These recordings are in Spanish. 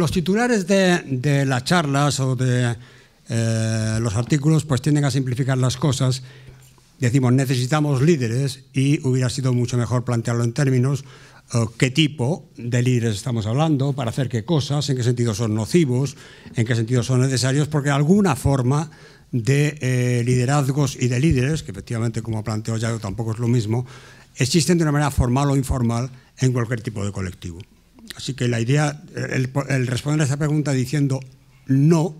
Los titulares de, las charlas o de eh, los artículos pues tienden a simplificar las cosas. Decimos, necesitamos líderes y hubiera sido mucho mejor plantearlo en términos eh, qué tipo de líderes estamos hablando, para hacer qué cosas, en qué sentido son nocivos, en qué sentido son necesarios, porque alguna forma de eh, liderazgos y de líderes, que efectivamente, como planteo ya, tampoco es lo mismo, existen de una manera formal o informal en cualquier tipo de colectivo. Así que la idea, el, responder a esa pregunta diciendo no,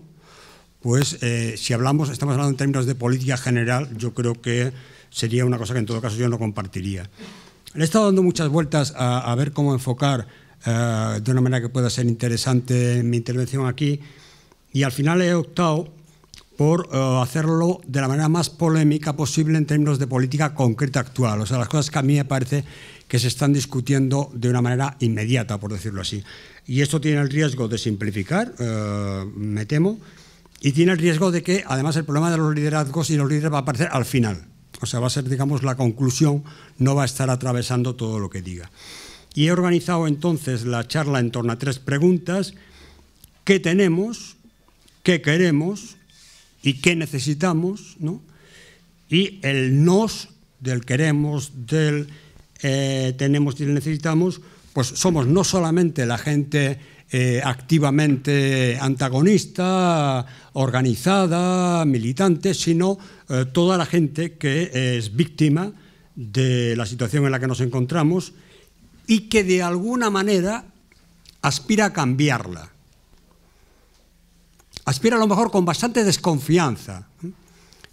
pues eh, si hablamos, estamos hablando en términos de política general, yo creo que sería una cosa que en todo caso yo no compartiría. he estado dando muchas vueltas a, ver cómo enfocar eh, de una manera que pueda ser interesante mi intervención aquí y al final he optado por eh, hacerlo de la manera más polémica posible en términos de política concreta actual, o sea, las cosas que a mí me parece que se están discutiendo de una manera inmediata, por decirlo así. Y esto tiene el riesgo de simplificar, eh, me temo, y tiene el riesgo de que además el problema de los liderazgos y los líderes va a aparecer al final. O sea, va a ser, digamos, la conclusión, no va a estar atravesando todo lo que diga. Y he organizado entonces la charla en torno a tres preguntas. ¿Qué tenemos? ¿Qué queremos? ¿Y qué necesitamos? ¿no? Y el nos del queremos, del eh, tenemos y necesitamos, pues somos no solamente la gente eh, activamente antagonista, organizada, militante, sino eh, toda la gente que es víctima de la situación en la que nos encontramos y que de alguna manera aspira a cambiarla. Aspira a lo mejor con bastante desconfianza,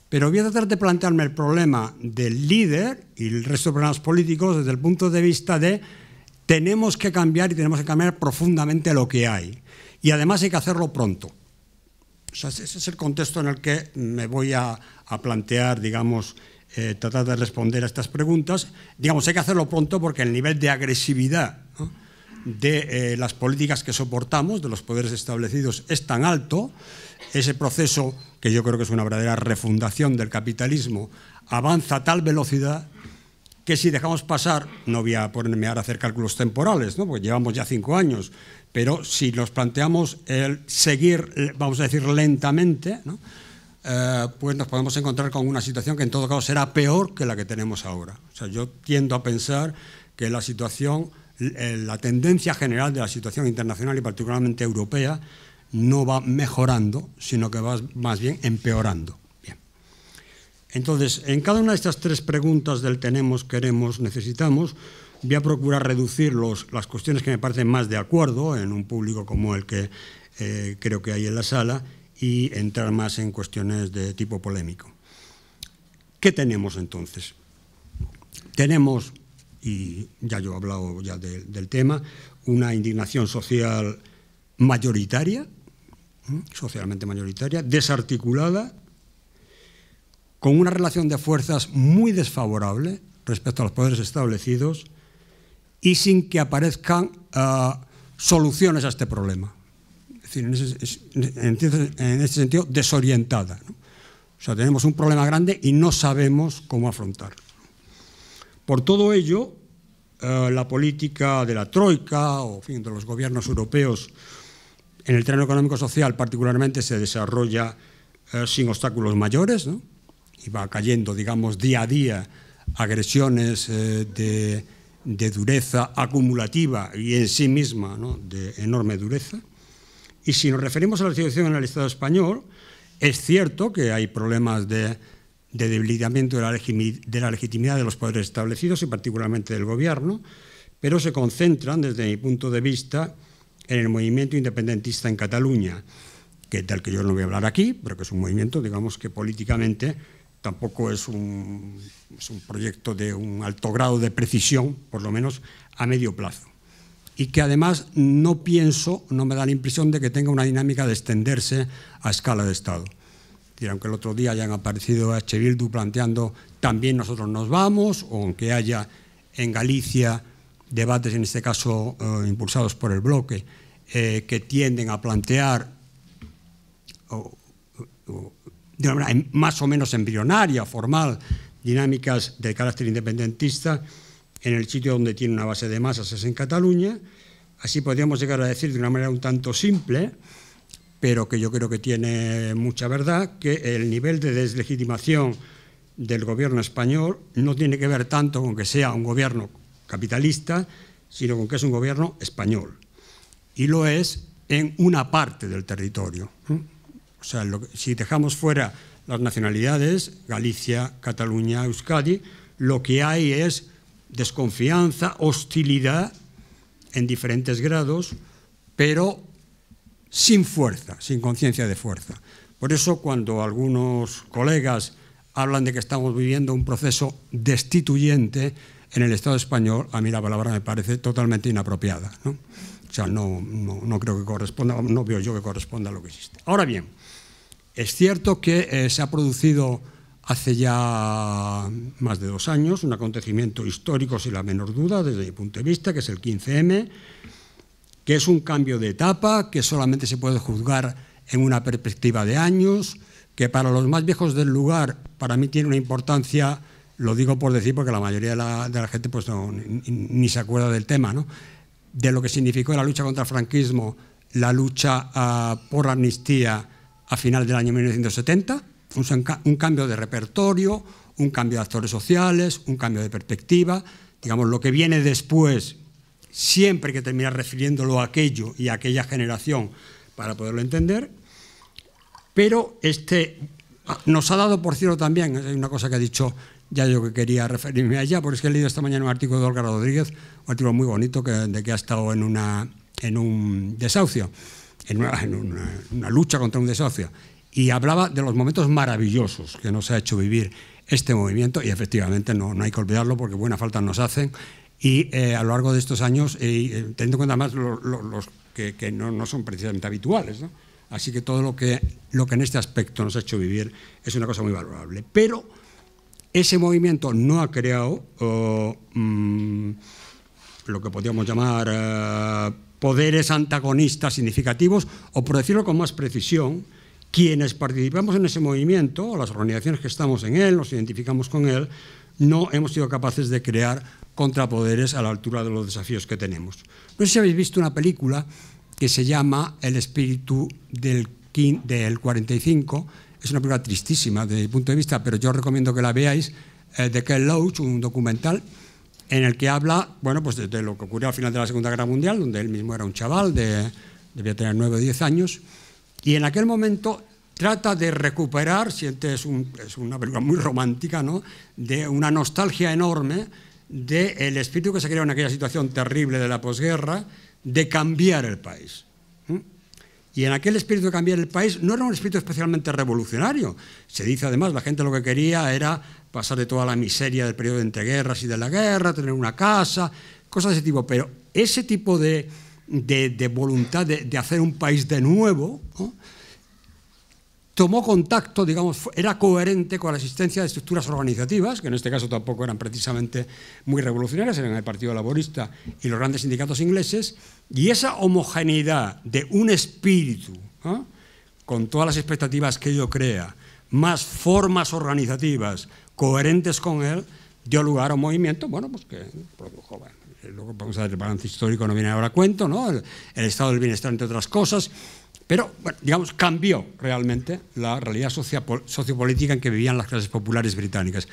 pero voy a tratar de plantearme el problema del líder y el resto de problemas políticos desde el punto de vista de tenemos que cambiar y tenemos que cambiar profundamente lo que hay. Y además hay que hacerlo pronto. ese es el contexto en el que me voy a, plantear, digamos, eh, tratar de responder a estas preguntas. Digamos, hay que hacerlo pronto porque el nivel de agresividad de eh, las políticas que soportamos, de los poderes establecidos, es tan alto, ese proceso, que yo creo que es una verdadera refundación del capitalismo, avanza a tal velocidad que si dejamos pasar, no voy a ponerme ahora a hacer cálculos temporales, ¿no? porque llevamos ya cinco años, pero si nos planteamos el seguir, vamos a decir, lentamente, eh, pues nos podemos encontrar con una situación que en todo caso será peor que la que tenemos ahora. O sea, yo tiendo a pensar que la situación eh, la tendencia general de la situación internacional y particularmente europea no va mejorando, sino que va más bien empeorando. Bien. Entonces, en cada una de estas tres preguntas del tenemos, queremos, necesitamos, voy a procurar reducir las cuestiones que me parecen más de acuerdo en un público como el que eh, creo que hay en la sala y entrar más en cuestiones de tipo polémico. ¿Qué tenemos entonces? Tenemos y ya yo he hablado ya del tema, una indignación social mayoritaria, socialmente mayoritaria, desarticulada, con una relación de fuerzas muy desfavorable respecto a los poderes establecidos y sin que aparezcan ah, soluciones a este problema. Es decir, en, ese, este sentido, desorientada. O sea, tenemos un problema grande y no sabemos cómo afrontarlo. Por todo ello, eh, la política de la Troika o de los gobiernos europeos en el terreno económico-social particularmente se desarrolla eh, sin obstáculos mayores y va cayendo, digamos, día a día agresiones eh, de, dureza acumulativa y en sí misma de enorme dureza. Y si nos referimos a la situación en el Estado español, es cierto que hay problemas de de debilitamiento de la, legitimidad de los poderes establecidos y particularmente del Gobierno, pero se concentran, desde mi punto de vista, en el movimiento independentista en Cataluña, que tal que yo no voy a hablar aquí, pero que es un movimiento, digamos, que políticamente tampoco es un, es un proyecto de un alto grado de precisión, por lo menos a medio plazo. Y que además no pienso, no me da la impresión de que tenga una dinámica de extenderse a escala de Estado decir, aunque el otro día hayan aparecido a Echevildu planteando también nosotros nos vamos, o aunque haya en Galicia debates, en este caso eh, impulsados por el bloque, eh, que tienden a plantear de una manera más o menos embrionaria, formal, dinámicas de carácter independentista en el sitio donde tiene una base de masas, es en Cataluña. Así podríamos llegar a decir de una manera un tanto simple, pero que yo creo que tiene mucha verdad, que el nivel de deslegitimación del gobierno español no tiene que ver tanto con que sea un gobierno capitalista, sino con que es un gobierno español. Y lo es en una parte del territorio. O sea, si dejamos fuera las nacionalidades, Galicia, Cataluña, Euskadi, lo que hay es desconfianza, hostilidad en diferentes grados, pero sin fuerza, sin conciencia de fuerza. Por eso cuando algunos colegas hablan de que estamos viviendo un proceso destituyente en el Estado español, a mí la palabra me parece totalmente inapropiada. O sea, no, no, creo que corresponda, no veo yo que corresponda a lo que existe. Ahora bien, es cierto que eh, se ha producido hace ya más de dos años un acontecimiento histórico, sin la menor duda, desde mi punto de vista, que es el 15M, que es un cambio de etapa, que solamente se puede juzgar en una perspectiva de años, que para los más viejos del lugar, para mí tiene una importancia, lo digo por decir, porque la mayoría de la, gente pues no, ni, se acuerda del tema, ¿no? de lo que significó la lucha contra el franquismo, la lucha ah, por amnistía a final del año 1970, un cambio de repertorio, un cambio de actores sociales, un cambio de perspectiva, digamos, lo que viene después, siempre que termina refiriéndolo a aquello y a aquella generación para poderlo entender, pero este ah, nos ha dado, por cierto, también, hay una cosa que ha dicho ya yo que quería referirme allá, porque es que he leído esta mañana un artículo de Olga Rodríguez, un artículo muy bonito de que ha estado en, una, en un desahucio, en, una, lucha contra un desahucio, y hablaba de los momentos maravillosos que nos ha hecho vivir este movimiento y efectivamente no, no, hay que olvidarlo porque buena falta nos hacen y eh, a lo largo de estos años, eh, eh, teniendo en cuenta más los que, no, son precisamente habituales, así que todo lo que, lo que en este aspecto nos ha hecho vivir es una cosa muy valorable. Pero ese movimiento no ha creado mm, lo que podríamos llamar poderes antagonistas significativos, o por decirlo con más precisión, quienes participamos en ese movimiento, o las organizaciones que estamos en él, nos identificamos con él, no hemos sido capaces de crear contrapoderes a la altura de los desafíos que tenemos. No sé si habéis visto una película que se llama El espíritu del, del 45. Es una película tristísima desde mi punto de vista, pero yo recomiendo que la veáis, eh, de Ken Loach, un documental en el que habla bueno, pues de, lo que ocurrió al final de la Segunda Guerra Mundial, donde él mismo era un chaval, de, debía tener 9 o 10 años, y en aquel momento trata de recuperar, siente, es, es una película muy romántica, ¿no? de una nostalgia enorme del espíritu que se creó en aquella situación terrible de la posguerra de cambiar el país. ¿Mm? Y en aquel espíritu de cambiar el país no era un espíritu especialmente revolucionario. Se dice además, la gente lo que quería era pasar de toda la miseria del periodo de entreguerras y de la guerra, tener una casa, cosas de ese tipo. Pero ese tipo de, voluntad de, hacer un país de nuevo, tomó contacto, digamos, era coherente con la existencia de estructuras organizativas, que en este caso tampoco eran precisamente muy revolucionarias, eran el Partido Laborista y los grandes sindicatos ingleses, y esa homogeneidad de un espíritu, con todas las expectativas que ello crea, más formas organizativas coherentes con él, dio lugar a un movimiento, bueno, pues que produjo, bueno, eh, luego vamos a ver el balance histórico, no viene ahora a cuento, ¿no? El, el estado del bienestar, entre otras cosas, pero, digamos, cambió realmente la realidad sociopolítica en que vivían las clases populares británicas.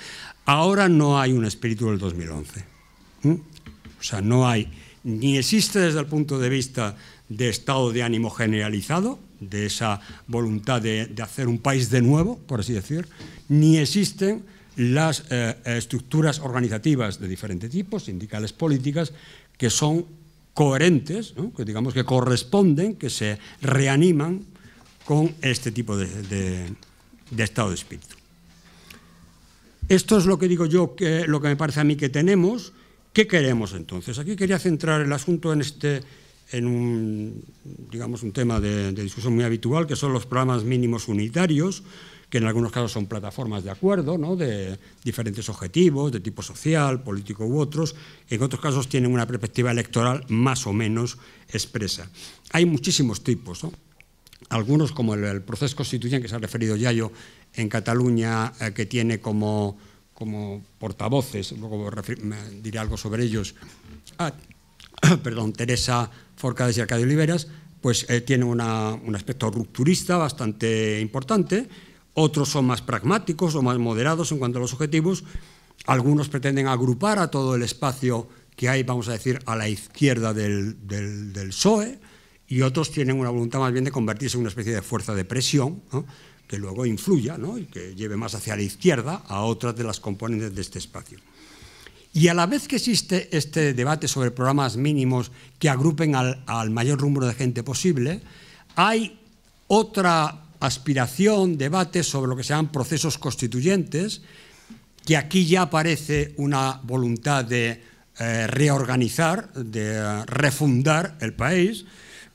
Ahora no hay un espíritu del 2011. O sea, no hay, ni existe desde el punto de vista de estado de ánimo generalizado, de esa voluntad de, hacer un país de nuevo, por así decir, ni existen las eh, estructuras organizativas de diferentes tipos, sindicales, políticas, que son coherentes, que digamos que corresponden, que se reaniman con este tipo de, estado de espíritu. Esto es lo que digo yo, que, lo que me parece a mí que tenemos. ¿Qué queremos entonces? Aquí quería centrar el asunto en este en un, digamos, un tema de, de discusión muy habitual, que son los programas mínimos unitarios, que en algunos casos son plataformas de acuerdo, de diferentes objetivos, de tipo social, político u otros, en otros casos tienen una perspectiva electoral más o menos expresa. Hay muchísimos tipos, algunos como el, proceso constituyente que se ha referido ya yo en Cataluña, eh, que tiene como, como portavoces, luego diré algo sobre ellos, ah, perdón, Teresa Forcades y Arcadio Oliveras, pues eh, tiene un aspecto rupturista bastante importante, otros son más pragmáticos o más moderados en cuanto a los objetivos, algunos pretenden agrupar a todo el espacio que hay, vamos a decir, a la izquierda del, del, PSOE, y otros tienen una voluntad más bien de convertirse en una especie de fuerza de presión, que luego influya y que lleve más hacia la izquierda a otras de las componentes de este espacio. Y a la vez que existe este debate sobre programas mínimos que agrupen al, al mayor número de gente posible, hay otra aspiración, debate sobre lo que se procesos constituyentes, que aquí ya aparece una voluntad de eh, reorganizar, de refundar el país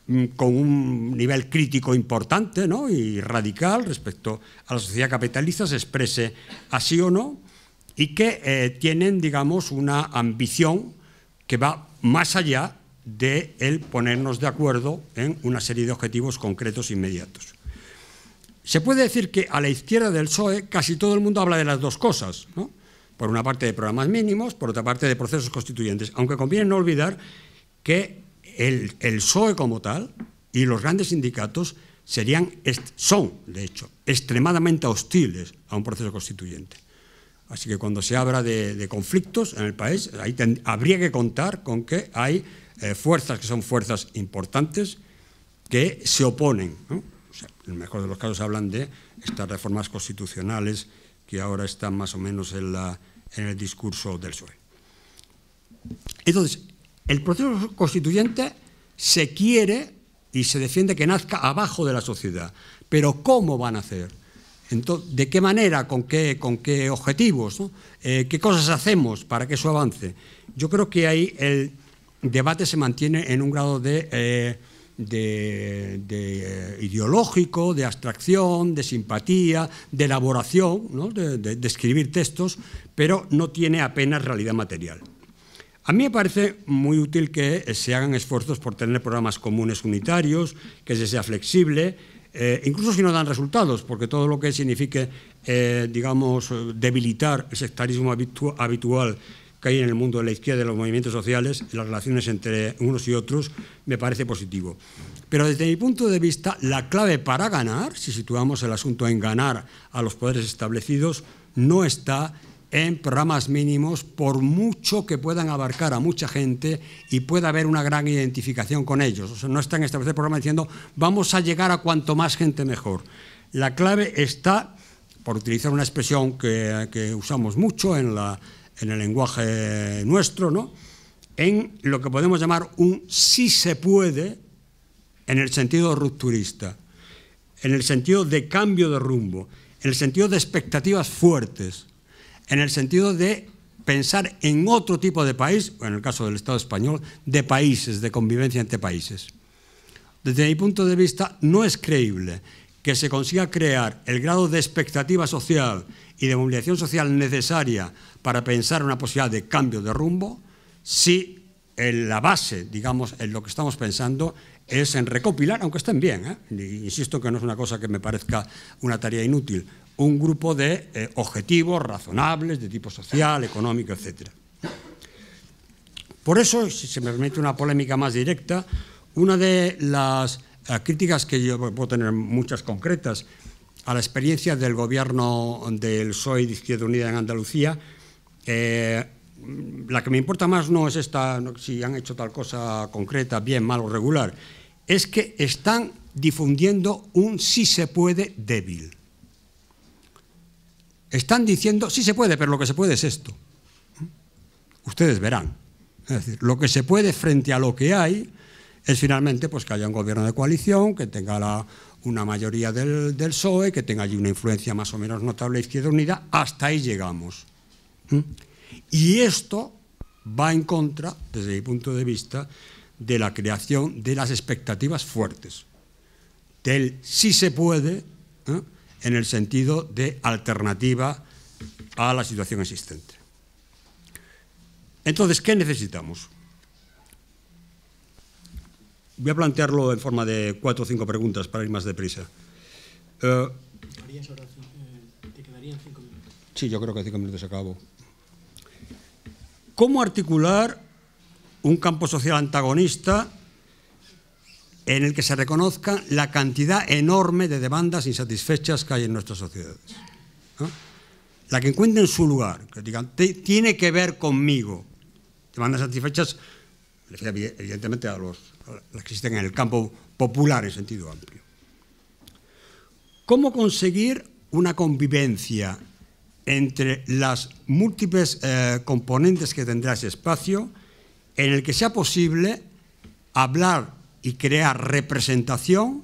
mm, con un nivel crítico importante y radical respecto a la sociedad capitalista, se exprese así o no, y que eh, tienen, digamos, una ambición que va más allá de el ponernos de acuerdo en una serie de objetivos concretos e inmediatos. Se puede decir que a la izquierda del PSOE casi todo el mundo habla de las dos cosas, por una parte de programas mínimos, por otra parte de procesos constituyentes, aunque conviene no olvidar que el, PSOE como tal y los grandes sindicatos serían, son, de hecho, extremadamente hostiles a un proceso constituyente. Así que cuando se habla de, conflictos en el país, habría que contar con que hay eh, fuerzas que son fuerzas importantes que se oponen en el mejor de los casos hablan de estas reformas constitucionales que ahora están más o menos en, el discurso del PSOE. Entonces, el proceso constituyente se quiere y se defiende que nazca abajo de la sociedad. Pero ¿cómo van a hacer? ¿De qué manera? ¿Con qué, con qué objetivos? Eh, ¿Qué cosas hacemos para que eso avance? Yo creo que ahí el debate se mantiene en un grado de eh, de, eh, ideológico, de abstracción, de simpatía, de elaboración, de, escribir textos, pero no tiene apenas realidad material. A mí me parece muy útil que se hagan esfuerzos por tener programas comunes unitarios, que se sea flexible, eh, incluso si no dan resultados, porque todo lo que signifique, eh, digamos, debilitar el sectarismo habitual que hay en el mundo de la izquierda de los movimientos sociales, las relaciones entre unos y otros, me parece positivo. Pero desde mi punto de vista, la clave para ganar, si situamos el asunto en ganar a los poderes establecidos, no está en programas mínimos, por mucho que puedan abarcar a mucha gente y pueda haber una gran identificación con ellos. O sea, no está en establecer programas diciendo vamos a llegar a cuanto más gente mejor. La clave está, por utilizar una expresión que usamos mucho en la en el lenguaje nuestro, ¿no? en lo que podemos llamar un sí se puede en el sentido rupturista, en el sentido de cambio de rumbo, en el sentido de expectativas fuertes, en el sentido de pensar en otro tipo de país, en el caso del Estado español, de países, de convivencia entre países. Desde mi punto de vista, no es creíble que se consiga crear el grado de expectativa social y de movilización social necesaria para pensar una posibilidad de cambio de rumbo si en la base, digamos, en lo que estamos pensando es en recopilar, aunque estén bien, ¿eh? insisto que no es una cosa que me parezca una tarea inútil, un grupo de eh, objetivos razonables de tipo social, económico, etc. Por eso, si se me permite una polémica más directa, una de las eh, críticas que yo puedo tener muchas concretas a la experiencia del gobierno del PSOE de Izquierda Unida en Andalucía eh, la que me importa más no es esta, si han hecho tal cosa concreta, bien, mal o regular, es que están difundiendo un sí se puede débil. Están diciendo, sí se puede, pero lo que se puede es esto. Ustedes verán. Es decir, lo que se puede frente a lo que hay es finalmente pues, que haya un gobierno de coalición, que tenga una mayoría del, del PSOE, que tenga allí una influencia más o menos notable Izquierda Unida, hasta ahí llegamos. Y esto va en contra, desde mi punto de vista, de la creación de las expectativas fuertes, del sí se puede, ¿eh? en el sentido de alternativa a la situación existente. Entonces, ¿qué necesitamos? Voy a plantearlo en forma de cuatro o cinco preguntas para ir más deprisa. Eh, ¿Te quedarían cinco minutos? Sí, yo creo que cinco minutos acabo. ¿Cómo articular un campo social antagonista en el que se reconozca la cantidad enorme de demandas insatisfechas que hay en nuestras sociedades? La que encuentre en su lugar, que digan, tiene que ver conmigo. Demandas satisfechas, evidentemente, a, los, que existen en el campo popular en sentido amplio. ¿Cómo conseguir una convivencia entre las múltiples eh, componentes que tendrá ese espacio, en el que sea posible hablar y crear representación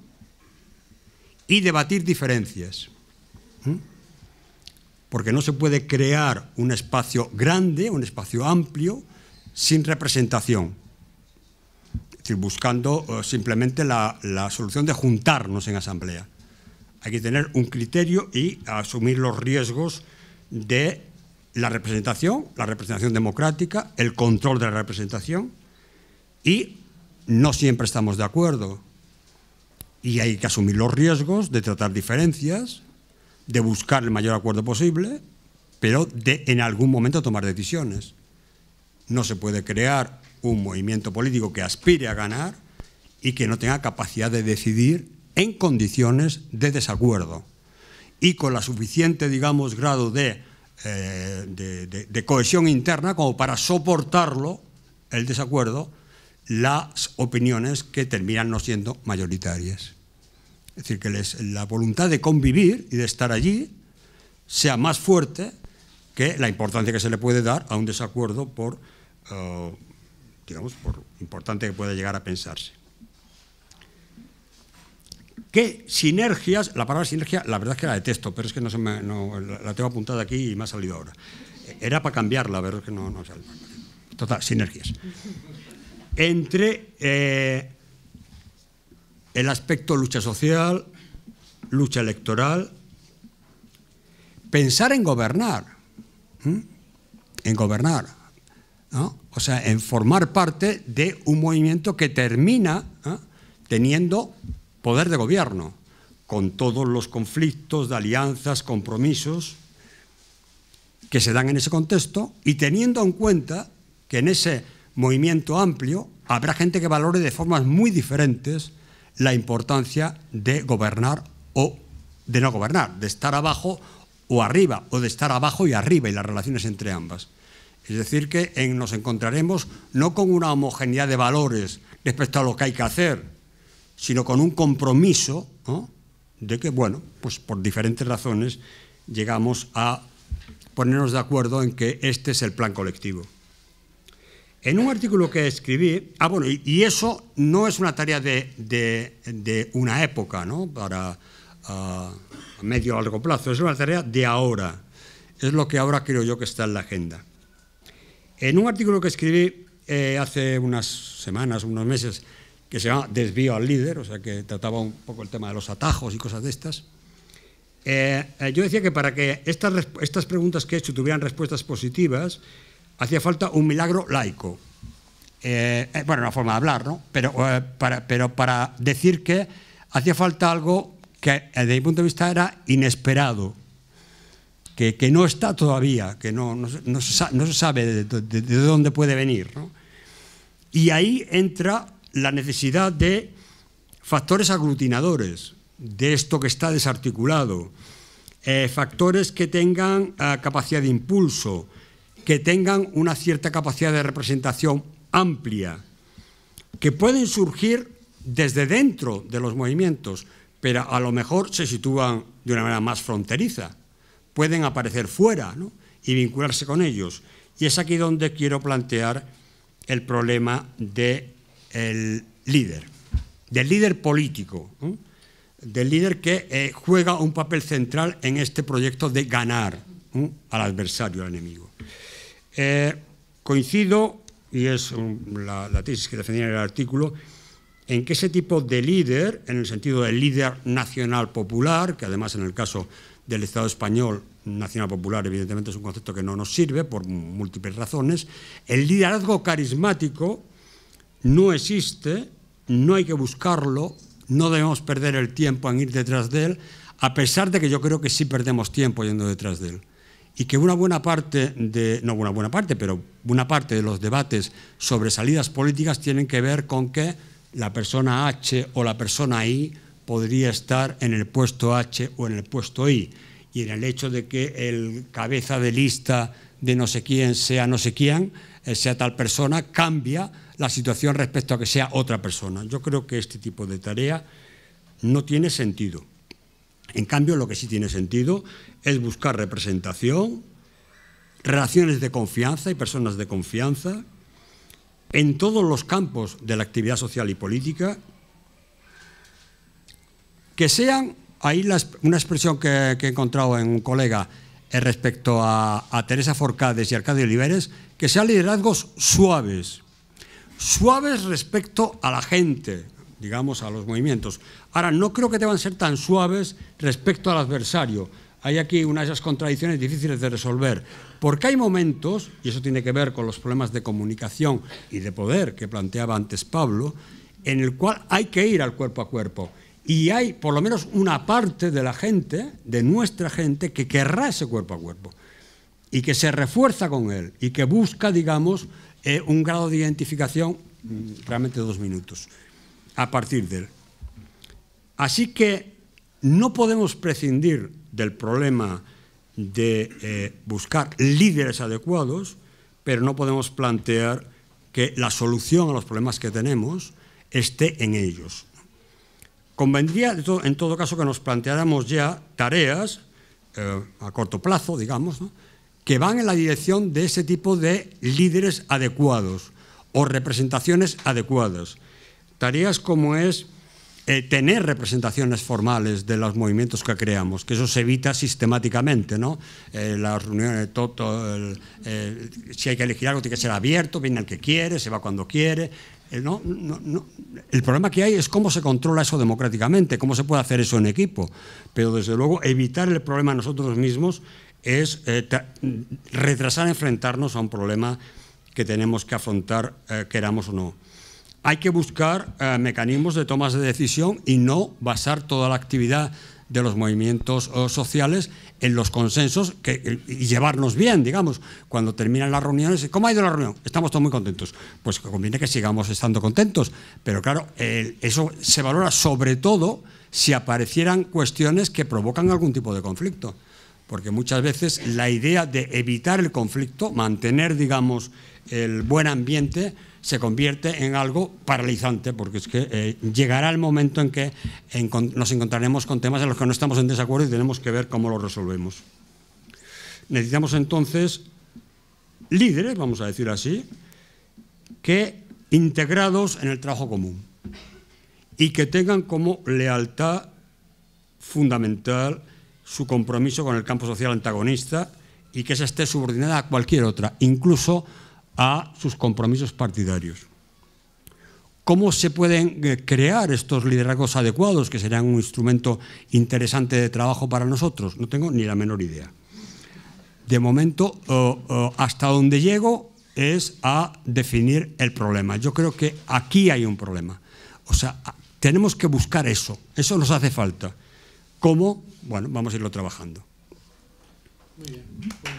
y debatir diferencias. Porque no se puede crear un espacio grande, un espacio amplio, sin representación. Es decir, buscando eh, simplemente la solución de juntarnos en asamblea hay que tener un criterio y asumir los riesgos de la representación, la representación democrática, el control de la representación y no siempre estamos de acuerdo y hay que asumir los riesgos de tratar diferencias, de buscar el mayor acuerdo posible, pero de en algún momento tomar decisiones. No se puede crear un movimiento político que aspire a ganar y que no tenga capacidad de decidir en condiciones de desacuerdo y con la suficiente, digamos, grado eh, de, de, cohesión interna como para soportarlo, el desacuerdo, las opiniones que terminan no siendo mayoritarias. Es decir, que la voluntad de convivir y de estar allí sea más fuerte que la importancia que se le puede dar a un desacuerdo por, eh, digamos, por importante que pueda llegar a pensarse. ¿Qué sinergias? La palabra sinergia, la verdad es que la detesto, pero es que no se la tengo apuntada aquí y me ha salido ahora. Era para cambiarla, pero es que no, sale. Total, sinergias. Entre eh, el aspecto lucha social, lucha electoral, pensar en gobernar, en gobernar, o sea, en formar parte de un movimiento que termina teniendo poder de gobierno, con todos los conflictos de alianzas, compromisos que se dan en ese contexto y teniendo en cuenta que en ese movimiento amplio habrá gente que valore de formas muy diferentes la importancia de gobernar o de no gobernar, de estar abajo o arriba, o de estar abajo y arriba y las relaciones entre ambas. Es decir, que en, nos encontraremos no con una homogeneidad de valores respecto a lo que hay que hacer, sino con un compromiso de que, bueno, pues por diferentes razones llegamos a ponernos de acuerdo en que este es el plan colectivo. En un artículo que escribí, ah, bueno, y, eso no es una tarea de, una época, ¿no? Para medio o largo plazo, es una tarea de ahora. Es lo que ahora creo yo que está en la agenda. En un artículo que escribí eh, hace unas semanas, unos meses, se llama Desvío al líder, o sea que trataba un poco el tema de los atajos y cosas de estas. Eh, eh, yo decía que para que estas, estas preguntas que he hecho tuvieran respuestas positivas, hacía falta un milagro laico. Eh, bueno, una forma de hablar, ¿no? Pero, para, pero para decir que hacía falta algo que desde mi punto de vista era inesperado, que, no está todavía, que no, no, se, sabe de, de, dónde puede venir. ¿no? Y ahí entra la necesidad de factores aglutinadores de esto que está desarticulado, eh, factores que tengan eh, capacidad de impulso, que tengan una cierta capacidad de representación amplia, que pueden surgir desde dentro de los movimientos, pero a lo mejor se sitúan de una manera más fronteriza, pueden aparecer fuera y vincularse con ellos. Y es aquí donde quiero plantear el problema de el líder, del líder político, del líder que eh, juega un papel central en este proyecto de ganar al adversario, al enemigo. Eh, coincido, y es la, la, tesis que defendía en el artículo, en que ese tipo de líder, en el sentido del líder nacional popular, que además en el caso del Estado español, nacional popular evidentemente es un concepto que no nos sirve por múltiples razones, el liderazgo carismático, no existe, no hay que buscarlo, no debemos perder el tiempo en ir detrás de él, a pesar de que yo creo que sí perdemos tiempo yendo detrás de él. Y que una buena parte de, no una buena parte, pero una parte de los debates sobre salidas políticas tienen que ver con que la persona H o la persona I podría estar en el puesto H o en el puesto I. Y en el hecho de que el cabeza de lista de no sé quién sea no sé quién, eh, sea tal persona, cambia la situación respecto a que sea otra persona. Yo creo que este tipo de tarea no tiene sentido. En cambio, lo que sí tiene sentido es buscar representación, relaciones de confianza y personas de confianza en todos los campos de la actividad social y política, que sean, ahí una expresión que, he encontrado en un colega eh, respecto a, Teresa Forcades y Arcadio Oliveres, que sean liderazgos suaves, suaves respecto a la gente, digamos, a los movimientos. Ahora, no creo que deban ser tan suaves respecto al adversario. Hay aquí una de esas contradicciones difíciles de resolver, porque hay momentos, y eso tiene que ver con los problemas de comunicación y de poder que planteaba antes Pablo, en el cual hay que ir al cuerpo a cuerpo. Y hay por lo menos una parte de la gente, de nuestra gente, que querrá ese cuerpo a cuerpo y que se refuerza con él y que busca, digamos, un grado de identificación mm, realmente dos minutos a partir de él. Así que no podemos prescindir del problema de eh, buscar líderes adecuados, pero no podemos plantear que la solución a los problemas que tenemos esté en ellos. Convendría, en todo caso, que nos planteáramos ya tareas eh, a corto plazo, digamos, ¿no? que van en la dirección de ese tipo de líderes adecuados o representaciones adecuadas. Tareas como es eh, tener representaciones formales de los movimientos que creamos, que eso se evita sistemáticamente, ¿no? Eh, las reuniones, todo, eh, si hay que elegir algo, tiene que ser abierto, viene el que quiere, se va cuando quiere. No, El problema que hay es cómo se controla eso democráticamente, cómo se puede hacer eso en equipo, pero desde luego evitar el problema nosotros mismos es eh, retrasar enfrentarnos a un problema que tenemos que afrontar, eh, queramos o no. Hay que buscar eh, mecanismos de tomas de decisión y no basar toda la actividad de los movimientos sociales en los consensos que, y llevarnos bien, digamos. Cuando terminan las reuniones, ¿cómo ha ido la reunión? Estamos todos muy contentos. Pues conviene que sigamos estando contentos. Pero claro, eso se valora sobre todo si aparecieran cuestiones que provocan algún tipo de conflicto porque muchas veces la idea de evitar el conflicto, mantener, digamos, el buen ambiente, se convierte en algo paralizante, porque es que eh, llegará el momento en que nos encontraremos con temas en los que no estamos en desacuerdo y tenemos que ver cómo los resolvemos. Necesitamos entonces líderes, vamos a decir así, que integrados en el trabajo común y que tengan como lealtad fundamental su compromiso con el campo social antagonista y que se esté subordinada a cualquier otra, incluso a sus compromisos partidarios. ¿Cómo se pueden eh, crear estos liderazgos adecuados que serían un instrumento interesante de trabajo para nosotros? No tengo ni la menor idea. De momento, eh, eh, hasta donde llego es a definir el problema. Yo creo que aquí hay un problema. O sea, tenemos que buscar eso. Eso nos hace falta. ¿Cómo? bueno, vamos a irlo trabajando. Pues